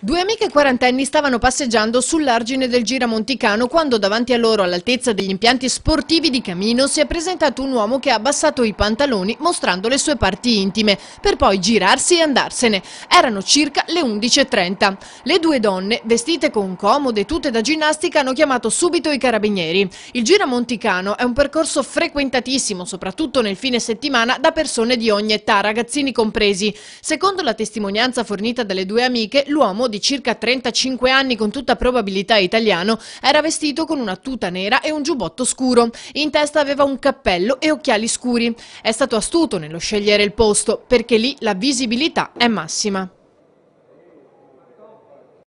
Due amiche quarantenni stavano passeggiando sull'argine del Gira Monticano quando davanti a loro, all'altezza degli impianti sportivi di Camino, si è presentato un uomo che ha abbassato i pantaloni mostrando le sue parti intime, per poi girarsi e andarsene. Erano circa le 11.30. Le due donne, vestite con comode tute da ginnastica, hanno chiamato subito i carabinieri. Il Gira Monticano è un percorso frequentatissimo, soprattutto nel fine settimana, da persone di ogni età, ragazzini compresi. Secondo la testimonianza fornita dalle due amiche, l'uomo di circa 35 anni con tutta probabilità italiano era vestito con una tuta nera e un giubbotto scuro. In testa aveva un cappello e occhiali scuri. È stato astuto nello scegliere il posto perché lì la visibilità è massima.